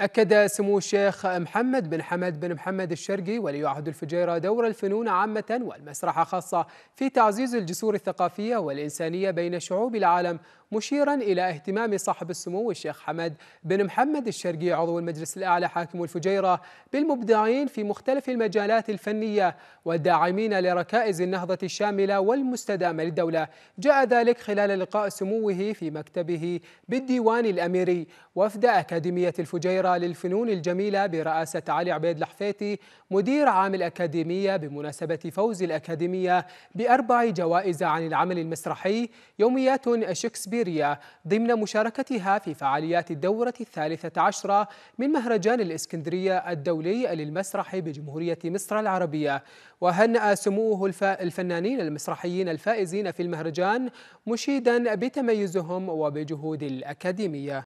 أكد سمو الشيخ محمد بن حمد بن محمد الشرقي ولي عهد الفجيرة دور الفنون عامة والمسرح خاصة في تعزيز الجسور الثقافية والإنسانية بين شعوب العالم مشيرا إلى اهتمام صاحب السمو الشيخ حمد بن محمد الشرقي عضو المجلس الأعلى حاكم الفجيرة بالمبدعين في مختلف المجالات الفنية والداعمين لركائز النهضة الشاملة والمستدامة للدولة جاء ذلك خلال لقاء سموه في مكتبه بالديوان الأميري وفد أكاديمية الفجيرة الدائرة للفنون الجميلة برئاسة علي عبيد الحفيتي مدير عام الأكاديمية بمناسبة فوز الأكاديمية بأربع جوائز عن العمل المسرحي يوميات شكسبيرية ضمن مشاركتها في فعاليات الدورة الثالثة عشرة من مهرجان الإسكندرية الدولي للمسرح بجمهورية مصر العربية وهنأ سموه الفنانين المسرحيين الفائزين في المهرجان مشيدا بتميزهم وبجهود الأكاديمية